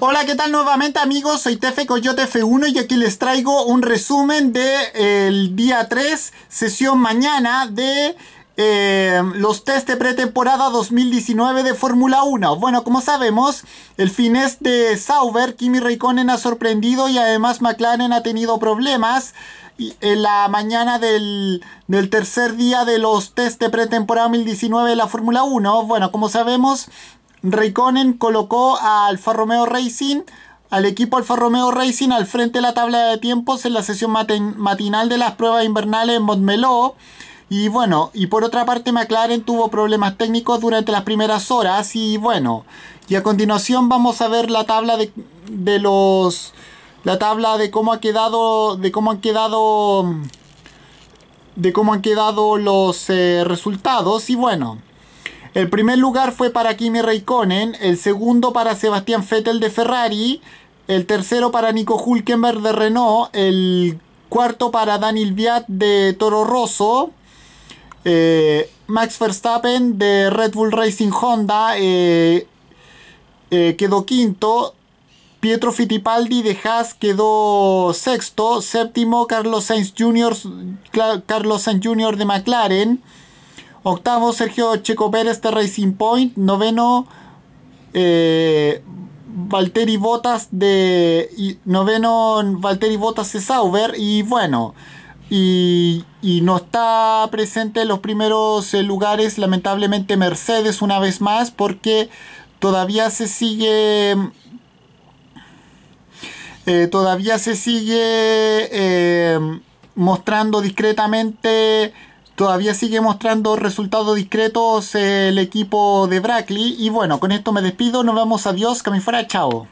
Hola, ¿qué tal nuevamente amigos? Soy Tefe Coyote F1 y aquí les traigo un resumen del eh, el día 3, sesión mañana de eh, los test de pretemporada 2019 de Fórmula 1. Bueno, como sabemos, el finés de Sauber, Kimi Raikkonen ha sorprendido y además McLaren ha tenido problemas. en la mañana del, del, tercer día de los test de pretemporada 2019 de la Fórmula 1. Bueno, como sabemos, Raikkonen colocó a Alfa Romeo Racing, al equipo Alfa Romeo Racing al frente de la tabla de tiempos en la sesión matinal de las pruebas invernales en Montmeló. Y bueno, y por otra parte McLaren tuvo problemas técnicos durante las primeras horas y bueno, y a continuación vamos a ver la tabla de, los la tabla de cómo ha quedado de cómo han quedado de cómo han quedado los eh, resultados y bueno, el primer lugar fue para Kimi Raikkonen, el segundo para Sebastián Vettel de Ferrari, el tercero para Nico Hulkenberg de Renault, el cuarto para Daniel Viat de Toro Rosso, eh, Max Verstappen de Red Bull Racing Honda eh, eh, quedó quinto, Pietro Fittipaldi de Haas quedó sexto, séptimo Carlos Sainz Jr. Carlos Sainz Jr. de McLaren, Octavo, Sergio Checo Pérez de Racing Point. Noveno, eh, Valtteri Botas de. noveno, Valtteri Botas de Sauber. Y bueno. Y, y, no está presente en los primeros eh, lugares, lamentablemente Mercedes una vez más, porque todavía se sigue... Eh, todavía se sigue eh, mostrando discretamente Todavía sigue mostrando resultados discretos el equipo de Brackley. Y bueno, con esto me despido. Nos vemos. Adiós. Que me fuera. Chao.